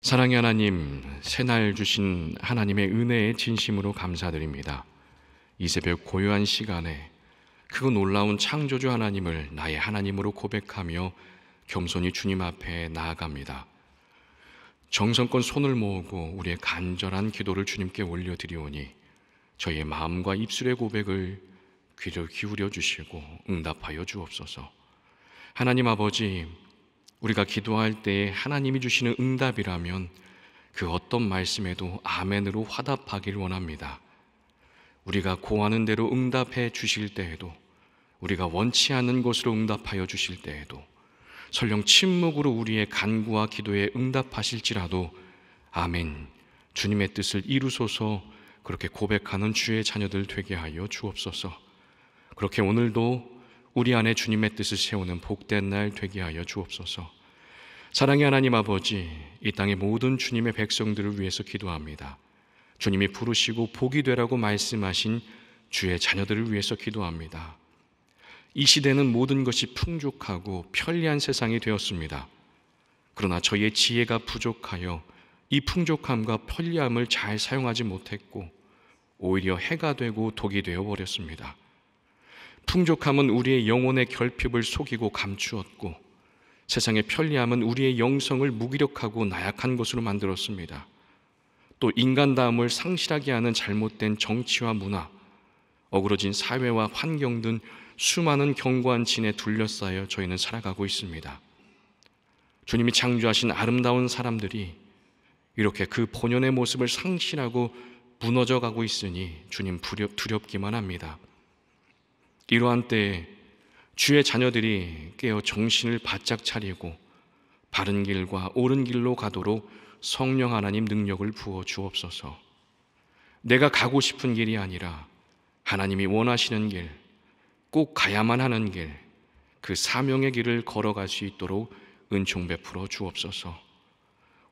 사랑의 하나님, 새날 주신 하나님의 은혜에 진심으로 감사드립니다. 이 새벽 고요한 시간에 크고 놀라운 창조주 하나님을 나의 하나님으로 고백하며 겸손히 주님 앞에 나아갑니다. 정성껏 손을 모으고 우리의 간절한 기도를 주님께 올려드리오니 저희의 마음과 입술의 고백을 귀를 기울여 주시고 응답하여 주옵소서. 하나님 아버지, 우리가 기도할 때에 하나님이 주시는 응답이라면 그 어떤 말씀에도 아멘으로 화답하길 원합니다. 우리가 고하는 대로 응답해 주실 때에도 우리가 원치 않는 것으로 응답하여 주실 때에도 설령 침묵으로 우리의 간구와 기도에 응답하실지라도 아멘 주님의 뜻을 이루소서 그렇게 고백하는 주의 자녀들 되게 하여 주옵소서 그렇게 오늘도 우리 안에 주님의 뜻을 세우는 복된 날 되게 하여 주옵소서. 사랑의 하나님 아버지, 이 땅의 모든 주님의 백성들을 위해서 기도합니다. 주님이 부르시고 복이 되라고 말씀하신 주의 자녀들을 위해서 기도합니다. 이 시대는 모든 것이 풍족하고 편리한 세상이 되었습니다. 그러나 저희의 지혜가 부족하여 이 풍족함과 편리함을 잘 사용하지 못했고 오히려 해가 되고 독이 되어 버렸습니다. 풍족함은 우리의 영혼의 결핍을 속이고 감추었고 세상의 편리함은 우리의 영성을 무기력하고 나약한 것으로 만들었습니다. 또 인간다움을 상실하게 하는 잘못된 정치와 문화, 어그러진 사회와 환경 등 수많은 견고한 진에 둘러싸여 저희는 살아가고 있습니다. 주님이 창조하신 아름다운 사람들이 이렇게 그 본연의 모습을 상실하고 무너져 가고 있으니 주님 두렵기만 합니다. 이러한 때에 주의 자녀들이 깨어 정신을 바짝 차리고 바른 길과 옳은 길로 가도록 성령 하나님 능력을 부어 주옵소서. 내가 가고 싶은 길이 아니라 하나님이 원하시는 길, 꼭 가야만 하는 길, 그 사명의 길을 걸어갈 수 있도록 은총 베풀어 주옵소서.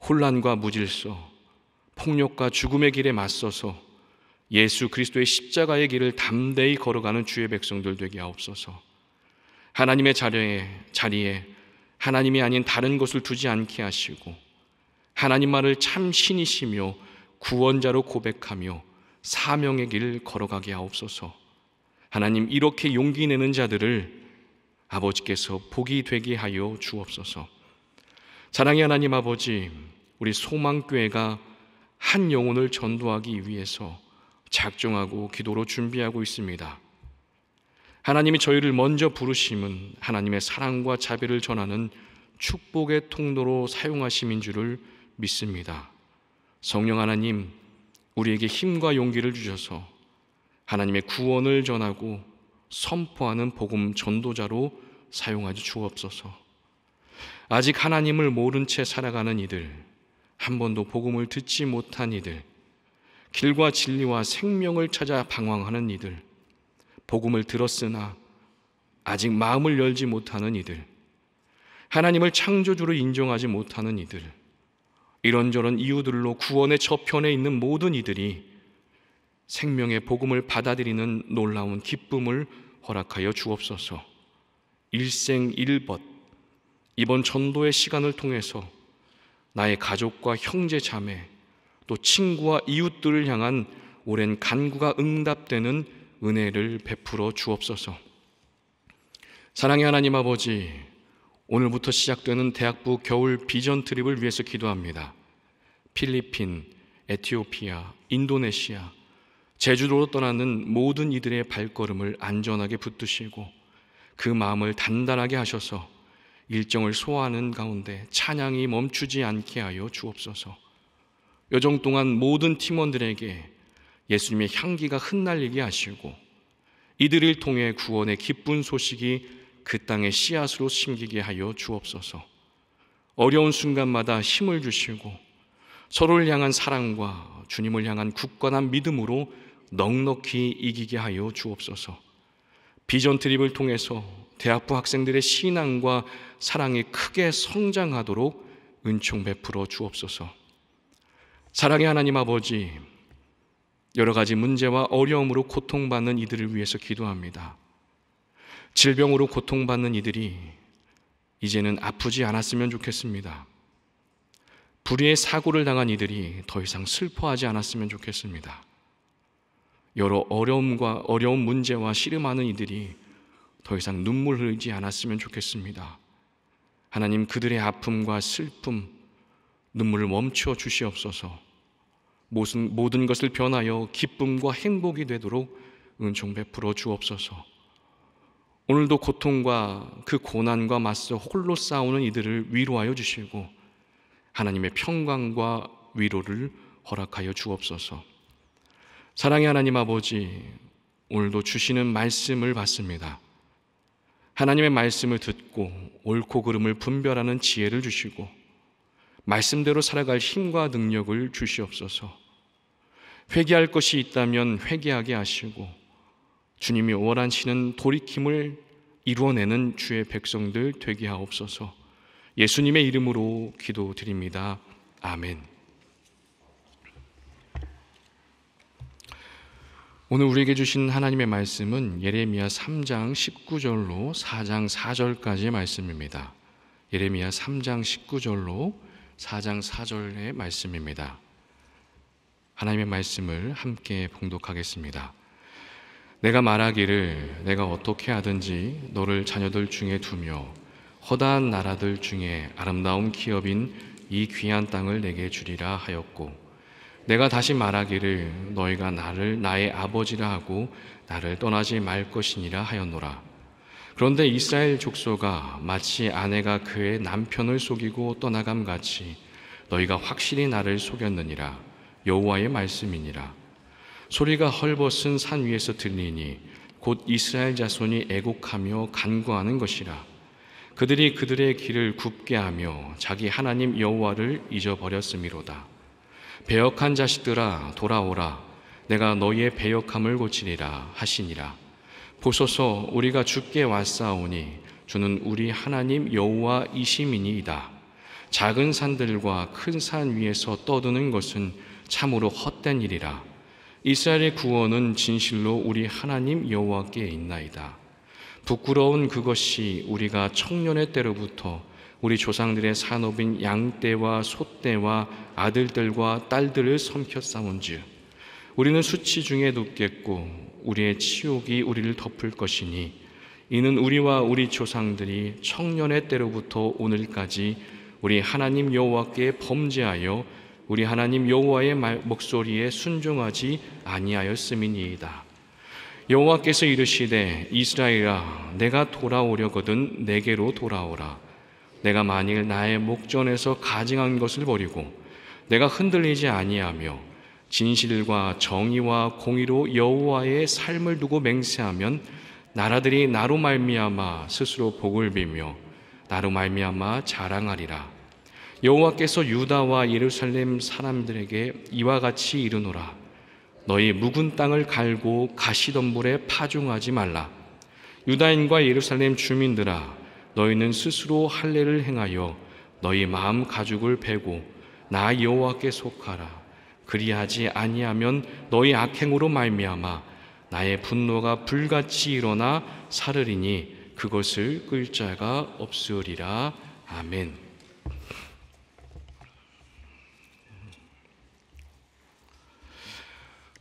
혼란과 무질서, 폭력과 죽음의 길에 맞서서 예수 그리스도의 십자가의 길을 담대히 걸어가는 주의 백성들 되게 하옵소서. 하나님의 자리에, 자리에 하나님이 아닌 다른 것을 두지 않게 하시고 하나님만을 참 신이시며 구원자로 고백하며 사명의 길을 걸어가게 하옵소서. 하나님 이렇게 용기 내는 자들을 아버지께서 복이 되게 하여 주옵소서. 사랑의 하나님 아버지, 우리 소망교회가 한 영혼을 전도하기 위해서 작정하고 기도로 준비하고 있습니다. 하나님이 저희를 먼저 부르심은 하나님의 사랑과 자비를 전하는 축복의 통로로 사용하심인 줄을 믿습니다. 성령 하나님, 우리에게 힘과 용기를 주셔서 하나님의 구원을 전하고 선포하는 복음 전도자로 사용하지 주옵소서. 아직 하나님을 모른 채 살아가는 이들, 한 번도 복음을 듣지 못한 이들, 길과 진리와 생명을 찾아 방황하는 이들, 복음을 들었으나 아직 마음을 열지 못하는 이들, 하나님을 창조주로 인정하지 못하는 이들, 이런저런 이유들로 구원의 저편에 있는 모든 이들이 생명의 복음을 받아들이는 놀라운 기쁨을 허락하여 주옵소서. 일생 일벗 이번 전도의 시간을 통해서 나의 가족과 형제 자매 또 친구와 이웃들을 향한 오랜 간구가 응답되는 은혜를 베풀어 주옵소서. 사랑의 하나님 아버지, 오늘부터 시작되는 대학부 겨울 비전 트립을 위해서 기도합니다. 필리핀, 에티오피아, 인도네시아, 제주도로 떠나는 모든 이들의 발걸음을 안전하게 붙드시고 그 마음을 단단하게 하셔서 일정을 소화하는 가운데 찬양이 멈추지 않게 하여 주옵소서. 여정 동안 모든 팀원들에게 예수님의 향기가 흩날리게 하시고 이들을 통해 구원의 기쁜 소식이 그 땅의 씨앗으로 심기게 하여 주옵소서. 어려운 순간마다 힘을 주시고 서로를 향한 사랑과 주님을 향한 굳건한 믿음으로 넉넉히 이기게 하여 주옵소서. 비전 드립을 통해서 대학부 학생들의 신앙과 사랑이 크게 성장하도록 은총 베풀어 주옵소서. 사랑의 하나님 아버지, 여러 가지 문제와 어려움으로 고통받는 이들을 위해서 기도합니다. 질병으로 고통받는 이들이 이제는 아프지 않았으면 좋겠습니다. 불의의 사고를 당한 이들이 더 이상 슬퍼하지 않았으면 좋겠습니다. 여러 어려움과 어려운 문제와 씨름하는 이들이 더 이상 눈물 흘리지 않았으면 좋겠습니다. 하나님 그들의 아픔과 슬픔, 눈물을 멈추어 주시옵소서. 모든, 모든 것을 변하여 기쁨과 행복이 되도록 은총 베풀어 주옵소서. 오늘도 고통과 그 고난과 맞서 홀로 싸우는 이들을 위로하여 주시고 하나님의 평강과 위로를 허락하여 주옵소서. 사랑의 하나님 아버지, 오늘도 주시는 말씀을 받습니다. 하나님의 말씀을 듣고 옳고 그름을 분별하는 지혜를 주시고 말씀대로 살아갈 힘과 능력을 주시옵소서. 회개할 것이 있다면 회개하게 하시고 주님이 원하시는 돌이킴을 이루어내는 주의 백성들 되게 하옵소서. 예수님의 이름으로 기도드립니다. 아멘. 오늘 우리에게 주신 하나님의 말씀은 예레미야 3장 19절로 4장 4절까지의 말씀입니다. 예레미야 3장 19절로 4장 4절의 말씀입니다. 하나님의 말씀을 함께 봉독하겠습니다. 내가 말하기를 내가 어떻게 하든지 너를 자녀들 중에 두며 허다한 나라들 중에 아름다운 기업인 이 귀한 땅을 내게 주리라 하였고 내가 다시 말하기를 너희가 나를 나의 아버지라 하고 나를 떠나지 말 것이니라 하였노라 그런데 이스라엘 족소가 마치 아내가 그의 남편을 속이고 떠나감 같이 너희가 확실히 나를 속였느니라 여호와의 말씀이니라 소리가 헐벗은 산 위에서 들리니 곧 이스라엘 자손이 애곡하며 간구하는 것이라 그들이 그들의 길을 굽게 하며 자기 하나님 여호와를 잊어버렸음이로다 배역한 자식들아 돌아오라 내가 너희의 배역함을 고치리라 하시니라 보소서 우리가 죽게 왔사오니 주는 우리 하나님 여호와 이시민이이다. 작은 산들과 큰 산 위에서 떠드는 것은 참으로 헛된 일이라. 이스라엘의 구원은 진실로 우리 하나님 여호와께 있나이다. 부끄러운 그것이 우리가 청년의 때로부터 우리 조상들의 산업인 양떼와 소떼와 아들들과 딸들을 섬겨 싸운즉 우리는 수치 중에 눕겠고 우리의 치욕이 우리를 덮을 것이니 이는 우리와 우리 조상들이 청년의 때로부터 오늘까지 우리 하나님 여호와께 범죄하여 우리 하나님 여호와의 목소리에 순종하지 아니하였음이니이다. 여호와께서 이르시되 이스라엘아 내가 돌아오려거든 내게로 돌아오라 내가 만일 나의 목전에서 가증한 것을 버리고 내가 흔들리지 아니하며 진실과 정의와 공의로 여호와의 삶을 두고 맹세하면 나라들이 나로 말미암아 스스로 복을 빌며 나로 말미암아 자랑하리라. 여호와께서 유다와 예루살렘 사람들에게 이와 같이 이르노라. 너희 묵은 땅을 갈고 가시덤불에 파종하지 말라. 유다인과 예루살렘 주민들아, 너희는 스스로 할례를 행하여 너희 마음 가죽을 베고 나 여호와께 속하라. 그리하지 아니하면 너희 악행으로 말미암아 나의 분노가 불같이 일어나 사르리니 그것을 끌 자가 없으리라 아멘.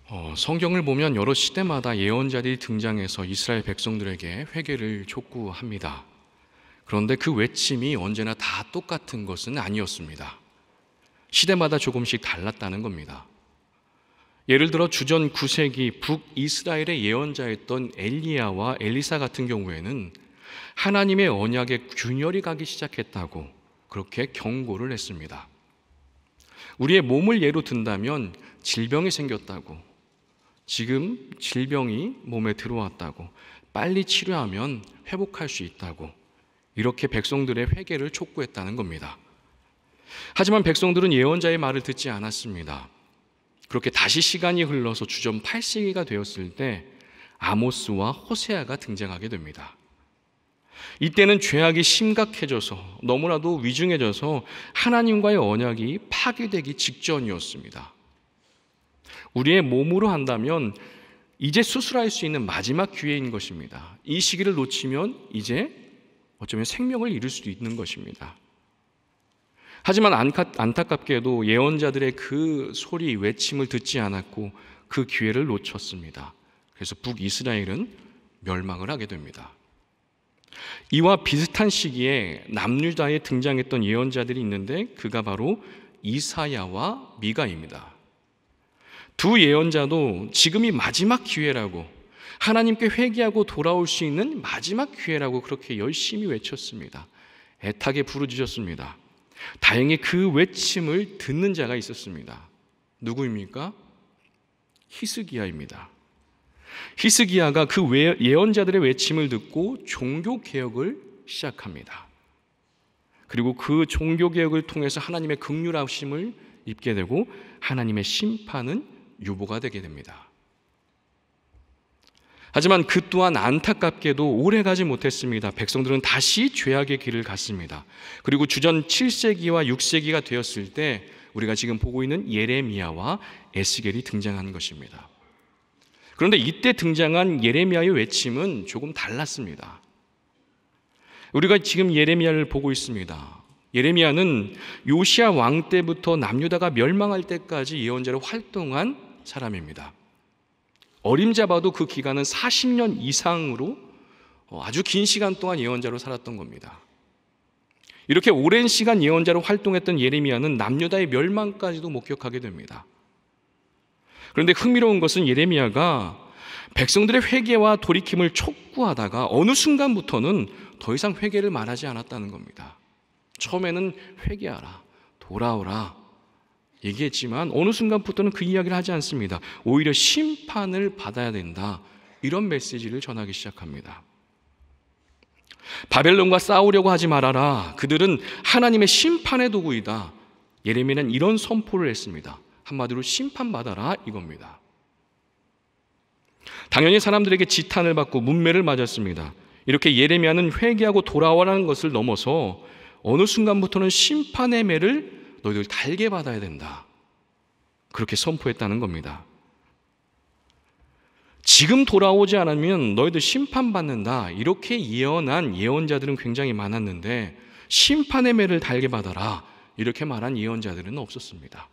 어, 성경을 보면 여러 시대마다 예언자들이 등장해서 이스라엘 백성들에게 회개를 촉구합니다. 그런데 그 외침이 언제나 다 똑같은 것은 아니었습니다. 시대마다 조금씩 달랐다는 겁니다. 예를 들어 주전 9세기 북이스라엘의 예언자였던 엘리야와 엘리사 같은 경우에는 하나님의 언약에 균열이 가기 시작했다고 그렇게 경고를 했습니다. 우리의 몸을 예로 든다면 질병이 생겼다고 지금 질병이 몸에 들어왔다고 빨리 치료하면 회복할 수 있다고 이렇게 백성들의 회개를 촉구했다는 겁니다. 하지만 백성들은 예언자의 말을 듣지 않았습니다. 그렇게 다시 시간이 흘러서 주전 8세기가 되었을 때 아모스와 호세아가 등장하게 됩니다. 이때는 죄악이 심각해져서 너무나도 위중해져서 하나님과의 언약이 파괴되기 직전이었습니다. 우리의 몸으로 한다면 이제 수술할 수 있는 마지막 기회인 것입니다. 이 시기를 놓치면 이제 어쩌면 생명을 잃을 수도 있는 것입니다. 하지만 안타깝게도 예언자들의 그 소리 외침을 듣지 않았고 그 기회를 놓쳤습니다. 그래서 북이스라엘은 멸망을 하게 됩니다. 이와 비슷한 시기에 남유다에 등장했던 예언자들이 있는데 그가 바로 이사야와 미가입니다. 두 예언자도 지금이 마지막 기회라고 하나님께 회개하고 돌아올 수 있는 마지막 기회라고 그렇게 열심히 외쳤습니다. 애타게 부르짖었습니다. 다행히 그 외침을 듣는 자가 있었습니다. 누구입니까? 히스기야입니다. 히스기야가 그 예언자들의 외침을 듣고 종교 개혁을 시작합니다. 그리고 그 종교 개혁을 통해서 하나님의 극률하심을 입게 되고 하나님의 심판은 유보가 되게 됩니다. 하지만 그 또한 안타깝게도 오래 가지 못했습니다. 백성들은 다시 죄악의 길을 갔습니다. 그리고 주전 7세기와 6세기가 되었을 때 우리가 지금 보고 있는 예레미야와 에스겔이 등장한 것입니다. 그런데 이때 등장한 예레미야의 외침은 조금 달랐습니다. 우리가 지금 예레미야를 보고 있습니다. 예레미야는 요시아왕 때부터 남유다가 멸망할 때까지 예언자로 활동한 사람입니다. 어림잡아도 그 기간은 40년 이상으로 어, 아주 긴 시간 동안 예언자로 살았던 겁니다. 이렇게 오랜 시간 예언자로 활동했던 예레미야는 남유다의 멸망까지도 목격하게 됩니다. 그런데 흥미로운 것은 예레미야가 백성들의 회개와 돌이킴을 촉구하다가 어느 순간부터는 더 이상 회개를 말하지 않았다는 겁니다. 처음에는 회개하라, 돌아오라, 얘기했지만 어느 순간부터는 그 이야기를 하지 않습니다. 오히려 심판을 받아야 된다. 이런 메시지를 전하기 시작합니다. 바벨론과 싸우려고 하지 말아라. 그들은 하나님의 심판의 도구이다. 예레미는 이런 선포를 했습니다. 한마디로 심판받아라 이겁니다. 당연히 사람들에게 지탄을 받고 문매를 맞았습니다. 이렇게 예레미야는 회개하고 돌아와라는 것을 넘어서 어느 순간부터는 심판의 매를 너희들 달게 받아야 된다. 그렇게 선포했다는 겁니다. 지금 돌아오지 않으면 너희들 심판받는다. 이렇게 예언한 예언자들은 굉장히 많았는데 심판의 매를 달게 받아라. 이렇게 말한 예언자들은 없었습니다.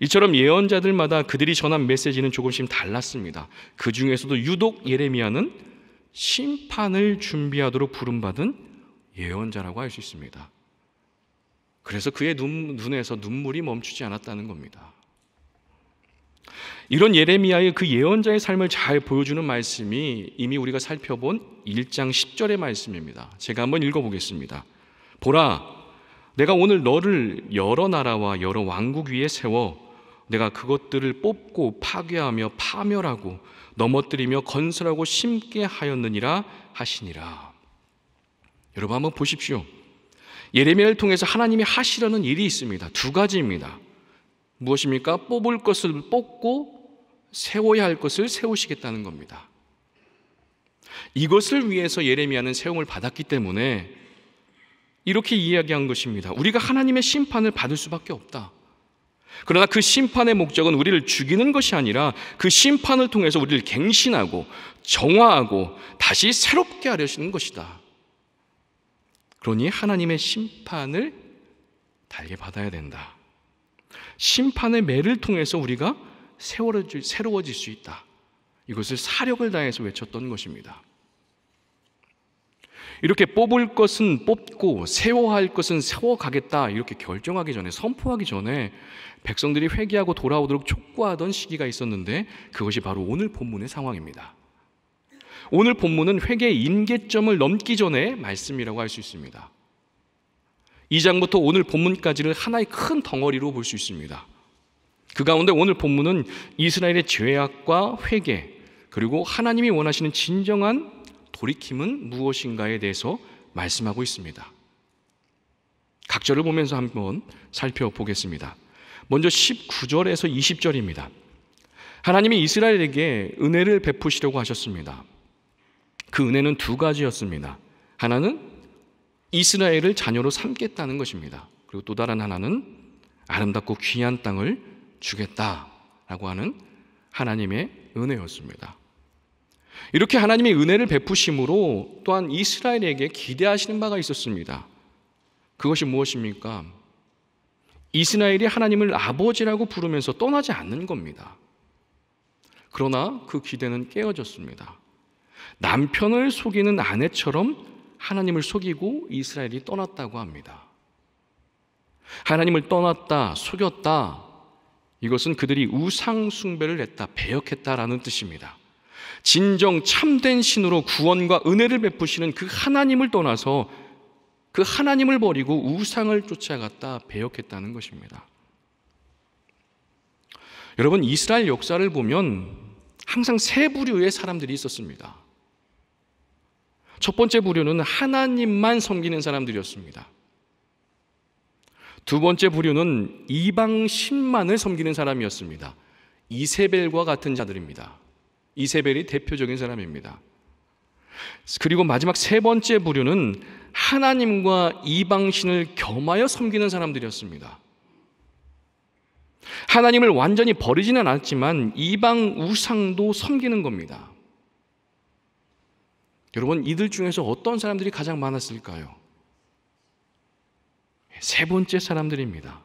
이처럼 예언자들마다 그들이 전한 메시지는 조금씩 달랐습니다. 그 중에서도 유독 예레미야는 심판을 준비하도록 부름받은 예언자라고 할 수 있습니다. 그래서 그의 눈, 눈에서 눈물이 멈추지 않았다는 겁니다. 이런 예레미야의 그 예언자의 삶을 잘 보여주는 말씀이 이미 우리가 살펴본 1장 10절의 말씀입니다. 제가 한번 읽어보겠습니다. 보라, 내가 오늘 너를 여러 나라와 여러 왕국 위에 세워 내가 그것들을 뽑고 파괴하며 파멸하고 넘어뜨리며 건설하고 심게 하였느니라 하시니라. 여러분 한번 보십시오. 예레미야를 통해서 하나님이 하시려는 일이 있습니다. 두 가지입니다. 무엇입니까? 뽑을 것을 뽑고 세워야 할 것을 세우시겠다는 겁니다. 이것을 위해서 예레미야는 세움을 받았기 때문에 이렇게 이야기한 것입니다. 우리가 하나님의 심판을 받을 수밖에 없다. 그러나 그 심판의 목적은 우리를 죽이는 것이 아니라 그 심판을 통해서 우리를 갱신하고 정화하고 다시 새롭게 하려시는 것이다. 그러니 하나님의 심판을 달게 받아야 된다. 심판의 매를 통해서 우리가 새로워질 수 있다. 이것을 사력을 다해서 외쳤던 것입니다. 이렇게 뽑을 것은 뽑고 세워야 할 것은 세워가겠다 이렇게 결정하기 전에 선포하기 전에 백성들이 회개하고 돌아오도록 촉구하던 시기가 있었는데 그것이 바로 오늘 본문의 상황입니다. 오늘 본문은 회개의 임계점을 넘기 전에 말씀이라고 할 수 있습니다. 2장부터 오늘 본문까지를 하나의 큰 덩어리로 볼 수 있습니다. 그 가운데 오늘 본문은 이스라엘의 죄악과 회개 그리고 하나님이 원하시는 진정한 돌이킴은 무엇인가에 대해서 말씀하고 있습니다. 각절을 보면서 한번 살펴보겠습니다. 먼저 19절에서 20절입니다. 하나님이 이스라엘에게 은혜를 베푸시려고 하셨습니다. 그 은혜는 두 가지였습니다. 하나는 이스라엘을 자녀로 삼겠다는 것입니다. 그리고 또 다른 하나는 아름답고 귀한 땅을 주겠다라고 하는 하나님의 은혜였습니다. 이렇게 하나님의 은혜를 베푸심으로 또한 이스라엘에게 기대하시는 바가 있었습니다. 그것이 무엇입니까? 이스라엘이 하나님을 아버지라고 부르면서 떠나지 않는 겁니다. 그러나 그 기대는 깨어졌습니다. 남편을 속이는 아내처럼 하나님을 속이고 이스라엘이 떠났다고 합니다. 하나님을 떠났다, 속였다. 이것은 그들이 우상숭배를 했다, 배역했다라는 뜻입니다. 진정 참된 신으로 구원과 은혜를 베푸시는 그 하나님을 떠나서 그 하나님을 버리고 우상을 쫓아갔다, 배역했다는 것입니다. 여러분, 이스라엘 역사를 보면 항상 세 부류의 사람들이 있었습니다. 첫 번째 부류는 하나님만 섬기는 사람들이었습니다. 두 번째 부류는 이방 신만을 섬기는 사람이었습니다. 이세벨과 같은 자들입니다. 이세벨이 대표적인 사람입니다. 그리고 마지막 세 번째 부류는 하나님과 이방신을 겸하여 섬기는 사람들이었습니다. 하나님을 완전히 버리지는 않았지만 이방 우상도 섬기는 겁니다. 여러분, 이들 중에서 어떤 사람들이 가장 많았을까요? 세 번째 사람들입니다.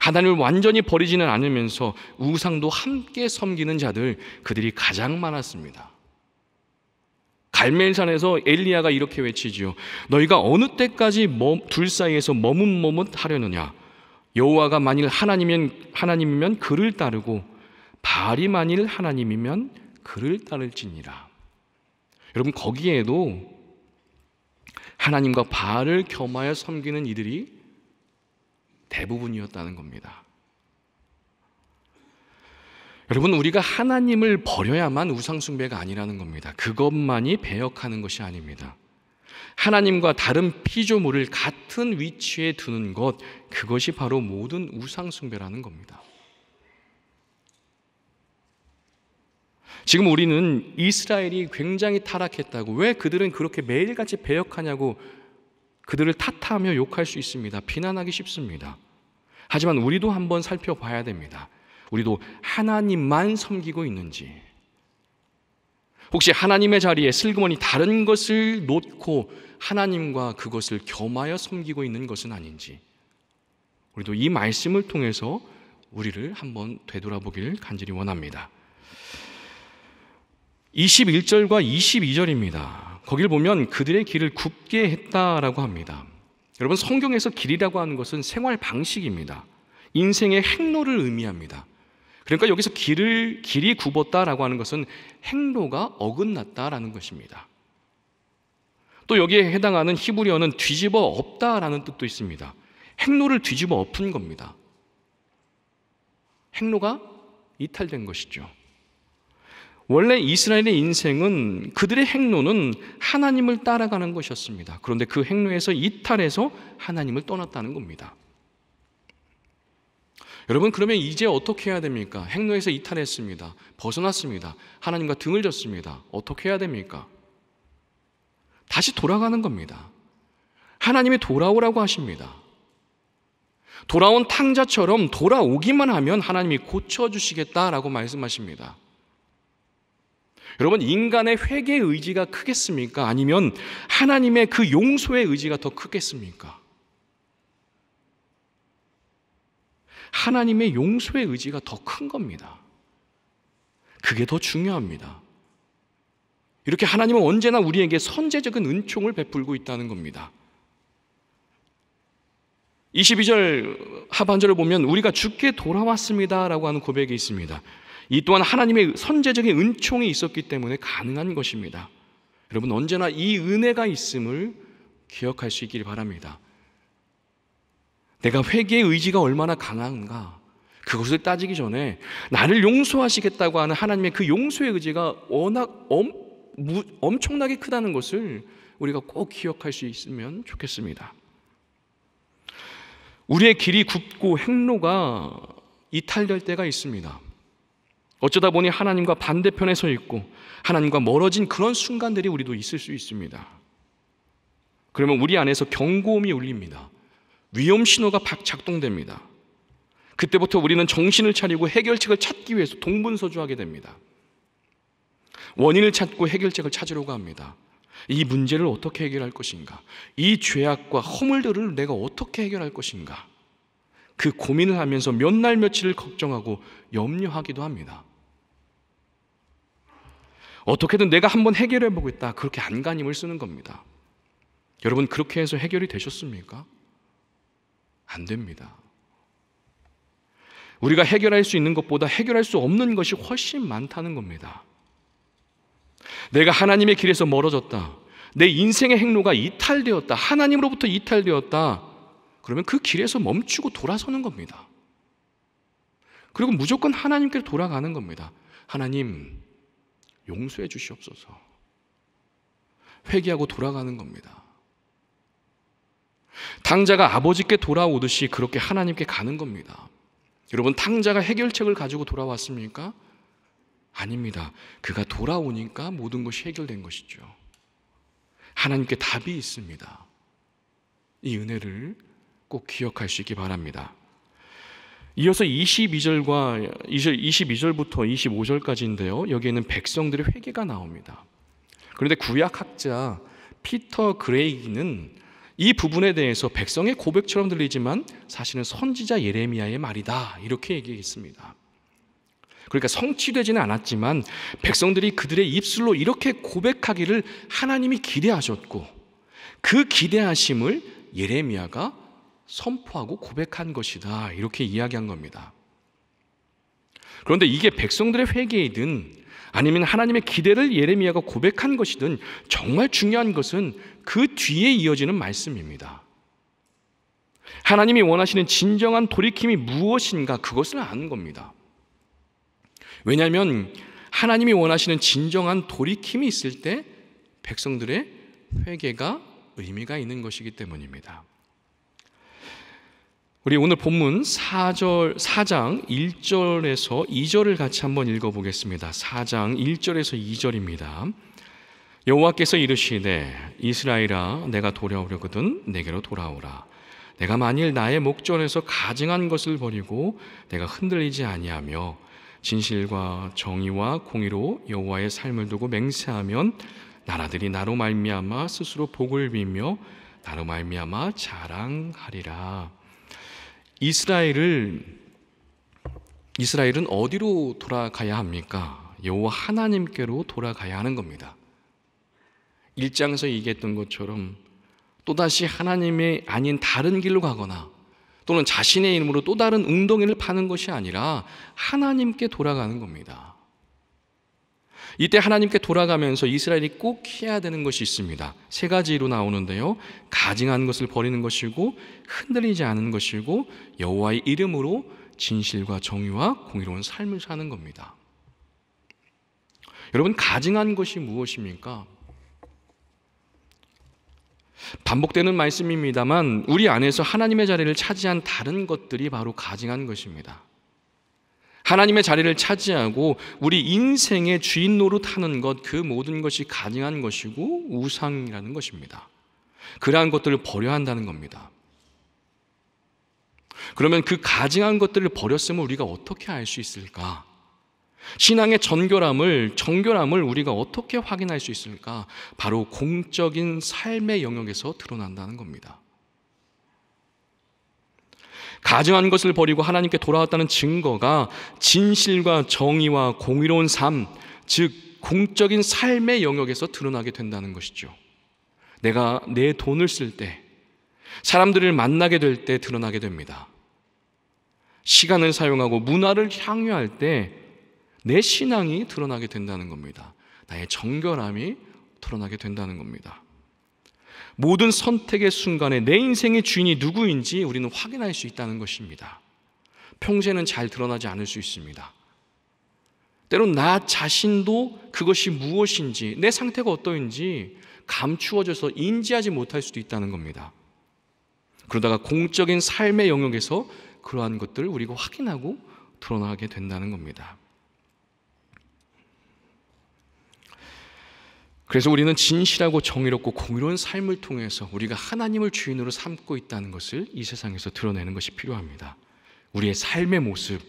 하나님을 완전히 버리지는 않으면서 우상도 함께 섬기는 자들, 그들이 가장 많았습니다. 갈멜산에서 엘리야가 이렇게 외치지요. 너희가 어느 때까지 둘 사이에서 머뭇머뭇 하려느냐? 여호와가 만일 하나님이면 하나님이면 그를 따르고 바알이 만일 하나님이면 그를 따를지니라. 여러분 거기에도 하나님과 바알을 겸하여 섬기는 이들이 대부분이었다는 겁니다. 여러분 우리가 하나님을 버려야만 우상 숭배가 아니라는 겁니다. 그것만이 배역하는 것이 아닙니다. 하나님과 다른 피조물을 같은 위치에 두는 것 그것이 바로 모든 우상 숭배라는 겁니다. 지금 우리는 이스라엘이 굉장히 타락했다고 왜 그들은 그렇게 매일같이 배역하냐고 그들을 탓하며 욕할 수 있습니다. 비난하기 쉽습니다. 하지만 우리도 한번 살펴봐야 됩니다. 우리도 하나님만 섬기고 있는지 혹시 하나님의 자리에 슬그머니 다른 것을 놓고 하나님과 그것을 겸하여 섬기고 있는 것은 아닌지 우리도 이 말씀을 통해서 우리를 한번 되돌아보길 간절히 원합니다. 21절과 22절입니다. 거길 보면 그들의 길을 굽게 했다라고 합니다. 여러분 성경에서 길이라고 하는 것은 생활 방식입니다. 인생의 행로를 의미합니다. 그러니까 여기서 길을 길이 굽었다라고 하는 것은 행로가 어긋났다라는 것입니다. 또 여기에 해당하는 히브리어는 뒤집어 엎다라는 뜻도 있습니다. 행로를 뒤집어 엎은 겁니다. 행로가 이탈된 것이죠. 원래 이스라엘의 인생은 그들의 행로는 하나님을 따라가는 것이었습니다. 그런데 그 행로에서 이탈해서 하나님을 떠났다는 겁니다. 여러분 그러면 이제 어떻게 해야 됩니까? 행로에서 이탈했습니다. 벗어났습니다. 하나님과 등을 졌습니다. 어떻게 해야 됩니까? 다시 돌아가는 겁니다. 하나님이 돌아오라고 하십니다. 돌아온 탕자처럼 돌아오기만 하면 하나님이 고쳐주시겠다라고 말씀하십니다. 여러분 인간의 회개 의지가 크겠습니까? 아니면 하나님의 그 용서의 의지가 더 크겠습니까? 하나님의 용서의 의지가 더 큰 겁니다. 그게 더 중요합니다. 이렇게 하나님은 언제나 우리에게 선제적인 은총을 베풀고 있다는 겁니다. 22절 하반절을 보면 우리가 죽게 돌아왔습니다라고 하는 고백이 있습니다. 이 또한 하나님의 선제적인 은총이 있었기 때문에 가능한 것입니다. 여러분 언제나 이 은혜가 있음을 기억할 수 있기를 바랍니다. 내가 회개의 의지가 얼마나 강한가 그것을 따지기 전에 나를 용서하시겠다고 하는 하나님의 그 용서의 의지가 워낙 엄, 무, 엄청나게 크다는 것을 우리가 꼭 기억할 수 있으면 좋겠습니다. 우리의 길이 굽고 행로가 이탈될 때가 있습니다. 어쩌다 보니 하나님과 반대편에 서 있고 하나님과 멀어진 그런 순간들이 우리도 있을 수 있습니다. 그러면 우리 안에서 경고음이 울립니다. 위험 신호가 박 작동됩니다. 그때부터 우리는 정신을 차리고 해결책을 찾기 위해서 동분서주하게 됩니다. 원인을 찾고 해결책을 찾으려고 합니다. 이 문제를 어떻게 해결할 것인가? 이 죄악과 허물들을 내가 어떻게 해결할 것인가? 그 고민을 하면서 몇 날 며칠을 걱정하고 염려하기도 합니다. 어떻게든 내가 한번 해결해 보겠다. 그렇게 안간힘을 쓰는 겁니다. 여러분, 그렇게 해서 해결이 되셨습니까? 안 됩니다. 우리가 해결할 수 있는 것보다 해결할 수 없는 것이 훨씬 많다는 겁니다. 내가 하나님의 길에서 멀어졌다. 내 인생의 행로가 이탈되었다. 하나님으로부터 이탈되었다. 그러면 그 길에서 멈추고 돌아서는 겁니다. 그리고 무조건 하나님께로 돌아가는 겁니다. 하나님, 용서해 주시옵소서. 회개하고 돌아가는 겁니다. 탕자가 아버지께 돌아오듯이 그렇게 하나님께 가는 겁니다. 여러분, 탕자가 해결책을 가지고 돌아왔습니까? 아닙니다. 그가 돌아오니까 모든 것이 해결된 것이죠. 하나님께 답이 있습니다. 이 은혜를 꼭 기억할 수 있기 바랍니다. 이어서 22절과 22절부터 25절까지인데요. 여기에는 백성들의 회개가 나옵니다. 그런데 구약 학자 피터 그레이는 이 부분에 대해서 백성의 고백처럼 들리지만 사실은 선지자 예레미야의 말이다 이렇게 얘기했습니다. 그러니까 성취되지는 않았지만 백성들이 그들의 입술로 이렇게 고백하기를 하나님이 기대하셨고 그 기대하심을 예레미야가 선포하고 고백한 것이다. 이렇게 이야기한 겁니다. 그런데 이게 백성들의 회개이든 아니면 하나님의 기대를 예레미야가 고백한 것이든 정말 중요한 것은 그 뒤에 이어지는 말씀입니다. 하나님이 원하시는 진정한 돌이킴이 무엇인가 그것을 아는 겁니다. 왜냐하면 하나님이 원하시는 진정한 돌이킴이 있을 때 백성들의 회개가 의미가 있는 것이기 때문입니다. 우리 오늘 본문 4절 4장 1절에서 2절을 같이 한번 읽어 보겠습니다. 4장 1절에서 2절입니다. 여호와께서 이르시되 이스라엘아 내가 돌아오려거든 내게로 돌아오라 내가 만일 나의 목전에서 가증한 것을 버리고 내가 흔들리지 아니하며 진실과 정의와 공의로 여호와의 삶을 두고 맹세하면 나라들이 나로 말미암아 스스로 복을 빌며 나로 말미암아 자랑하리라 이스라엘을 이스라엘은 어디로 돌아가야 합니까? 여호와 하나님께로 돌아가야 하는 겁니다. 1장에서 얘기했던 것처럼 또다시 하나님의 아닌 다른 길로 가거나 또는 자신의 이름으로 또 다른 웅덩이를 파는 것이 아니라 하나님께 돌아가는 겁니다. 이때 하나님께 돌아가면서 이스라엘이 꼭 해야 되는 것이 있습니다. 세 가지로 나오는데요. 가증한 것을 버리는 것이고 흔들리지 않은 것이고 여호와의 이름으로 진실과 정의와 공의로운 삶을 사는 겁니다. 여러분 가증한 것이 무엇입니까? 반복되는 말씀입니다만 우리 안에서 하나님의 자리를 차지한 다른 것들이 바로 가증한 것입니다. 하나님의 자리를 차지하고 우리 인생의 주인 노릇하는 것 그 모든 것이 가능한 것이고 우상이라는 것입니다. 그러한 것들을 버려야 한다는 겁니다. 그러면 그 가증한 것들을 버렸으면 우리가 어떻게 알 수 있을까? 신앙의 정결함을 정결함을 우리가 어떻게 확인할 수 있을까? 바로 공적인 삶의 영역에서 드러난다는 겁니다. 가증한 것을 버리고 하나님께 돌아왔다는 증거가 진실과 정의와 공의로운 삶, 즉 공적인 삶의 영역에서 드러나게 된다는 것이죠. 내가 내 돈을 쓸 때, 사람들을 만나게 될 때 드러나게 됩니다. 시간을 사용하고 문화를 향유할 때 내 신앙이 드러나게 된다는 겁니다. 나의 정결함이 드러나게 된다는 겁니다. 모든 선택의 순간에 내 인생의 주인이 누구인지 우리는 확인할 수 있다는 것입니다. 평소에는 잘 드러나지 않을 수 있습니다. 때론 나 자신도 그것이 무엇인지, 내 상태가 어떠인지 감추어져서 인지하지 못할 수도 있다는 겁니다. 그러다가 공적인 삶의 영역에서 그러한 것들을 우리가 확인하고 드러나게 된다는 겁니다. 그래서 우리는 진실하고 정의롭고 공의로운 삶을 통해서 우리가 하나님을 주인으로 삼고 있다는 것을 이 세상에서 드러내는 것이 필요합니다. 우리의 삶의 모습,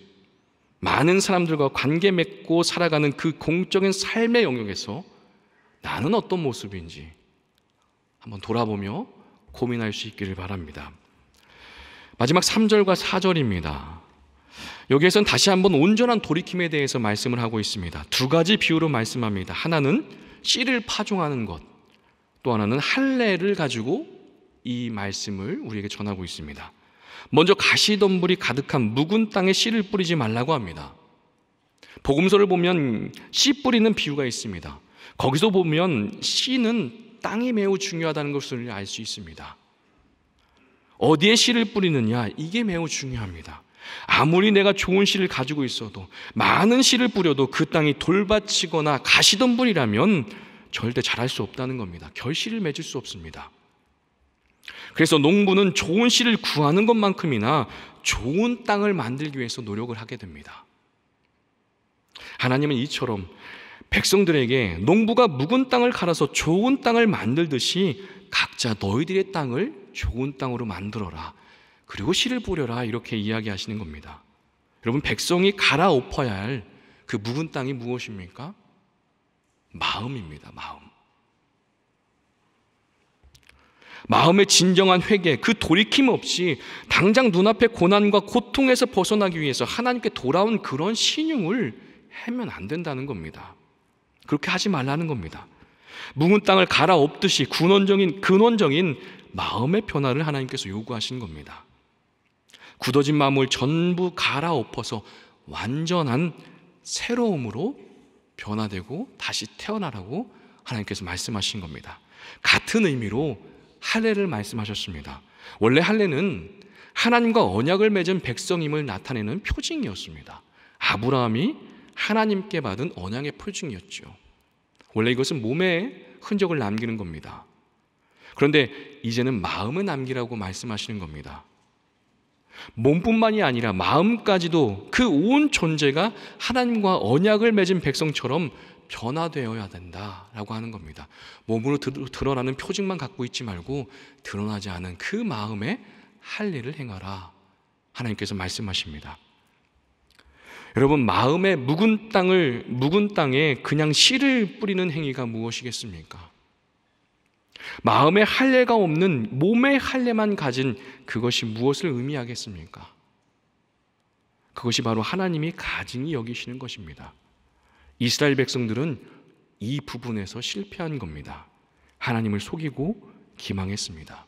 많은 사람들과 관계 맺고 살아가는 그 공적인 삶의 영역에서 나는 어떤 모습인지 한번 돌아보며 고민할 수 있기를 바랍니다. 마지막 3절과 4절입니다. 여기에서는 다시 한번 온전한 돌이킴에 대해서 말씀을 하고 있습니다. 두 가지 비유로 말씀합니다. 하나는 씨를 파종하는 것, 또 하나는 할례를 가지고 이 말씀을 우리에게 전하고 있습니다. 먼저 가시덤불이 가득한 묵은 땅에 씨를 뿌리지 말라고 합니다. 복음서를 보면 씨 뿌리는 비유가 있습니다. 거기서 보면 씨는 땅이 매우 중요하다는 것을 알 수 있습니다. 어디에 씨를 뿌리느냐 이게 매우 중요합니다. 아무리 내가 좋은 씨를 가지고 있어도 많은 씨를 뿌려도 그 땅이 돌밭이거나 가시던분이라면 절대 잘할 수 없다는 겁니다. 결실을 맺을 수 없습니다. 그래서 농부는 좋은 씨를 구하는 것만큼이나 좋은 땅을 만들기 위해서 노력을 하게 됩니다. 하나님은 이처럼 백성들에게 농부가 묵은 땅을 갈아서 좋은 땅을 만들듯이 각자 너희들의 땅을 좋은 땅으로 만들어라. 그리고 씨를 뿌려라 이렇게 이야기하시는 겁니다. 여러분 백성이 갈아엎어야 할 그 묵은 땅이 무엇입니까? 마음입니다. 마음. 마음의 진정한 회개, 그 돌이킴 없이 당장 눈앞의 고난과 고통에서 벗어나기 위해서 하나님께 돌아온 그런 신용을 하면 안 된다는 겁니다. 그렇게 하지 말라는 겁니다. 묵은 땅을 갈아엎듯이 근원적인 근원적인 마음의 변화를 하나님께서 요구하신 겁니다. 굳어진 마음을 전부 갈아엎어서 완전한 새로움으로 변화되고 다시 태어나라고 하나님께서 말씀하신 겁니다. 같은 의미로 할례를 말씀하셨습니다. 원래 할례는 하나님과 언약을 맺은 백성임을 나타내는 표징이었습니다. 아브라함이 하나님께 받은 언약의 표징이었죠. 원래 이것은 몸에 흔적을 남기는 겁니다. 그런데 이제는 마음을 남기라고 말씀하시는 겁니다. 몸뿐만이 아니라 마음까지도 그 온 존재가 하나님과 언약을 맺은 백성처럼 변화되어야 된다라고 하는 겁니다. 몸으로 드러나는 표징만 갖고 있지 말고 드러나지 않은 그 마음에 할 일을 행하라. 하나님께서 말씀하십니다. 여러분 마음의 묵은 땅을 묵은 땅에 그냥 씨를 뿌리는 행위가 무엇이겠습니까? 마음의 할례가 없는 몸의 할례만 가진 그것이 무엇을 의미하겠습니까? 그것이 바로 하나님이 가증히 여기시는 것입니다. 이스라엘 백성들은 이 부분에서 실패한 겁니다. 하나님을 속이고 기망했습니다.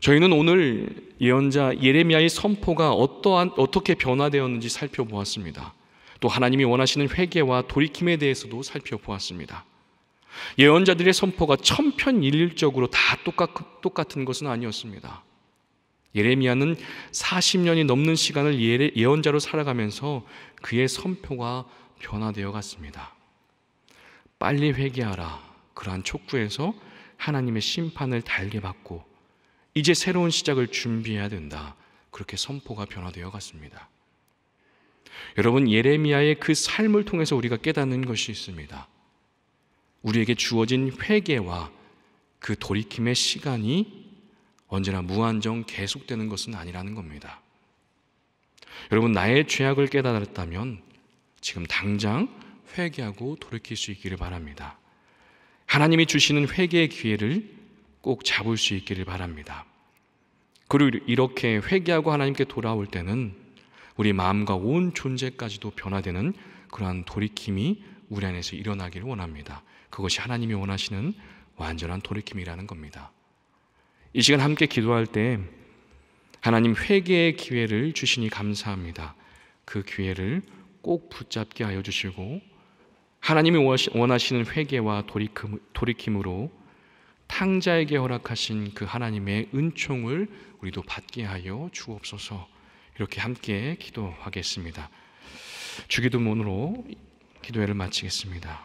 저희는 오늘 예언자 예레미야의 선포가 어떠한 어떻게 변화되었는지 살펴보았습니다. 또 하나님이 원하시는 회개와 돌이킴에 대해서도 살펴보았습니다. 예언자들의 선포가 천편일률적으로 다 똑같, 똑같은 것은 아니었습니다. 예레미야는 40년이 넘는 시간을 예언자로 살아가면서 그의 선표가 변화되어 갔습니다. 빨리 회개하라. 그러한 촉구에서 하나님의 심판을 달게 받고 이제 새로운 시작을 준비해야 된다. 그렇게 선포가 변화되어 갔습니다. 여러분 예레미야의 그 삶을 통해서 우리가 깨닫는 것이 있습니다. 우리에게 주어진 회개와 그 돌이킴의 시간이 언제나 무한정 계속되는 것은 아니라는 겁니다. 여러분, 나의 죄악을 깨달았다면 지금 당장 회개하고 돌이킬 수 있기를 바랍니다. 하나님이 주시는 회개의 기회를 꼭 잡을 수 있기를 바랍니다. 그리고 이렇게 회개하고 하나님께 돌아올 때는 우리 마음과 온 존재까지도 변화되는 그러한 돌이킴이 우리 안에서 일어나기를 원합니다. 그것이 하나님이 원하시는 완전한 돌이킴이라는 겁니다. 이 시간 함께 기도할 때 하나님 회개의 기회를 주시니 감사합니다. 그 기회를 꼭 붙잡게 하여 주시고 하나님이 원하시는 회개와 돌이킴, 으로 탕자에게 허락하신 그 하나님의 은총을 우리도 받게 하여 주옵소서 이렇게 함께 기도하겠습니다. 주기도문으로 기도회를 마치겠습니다.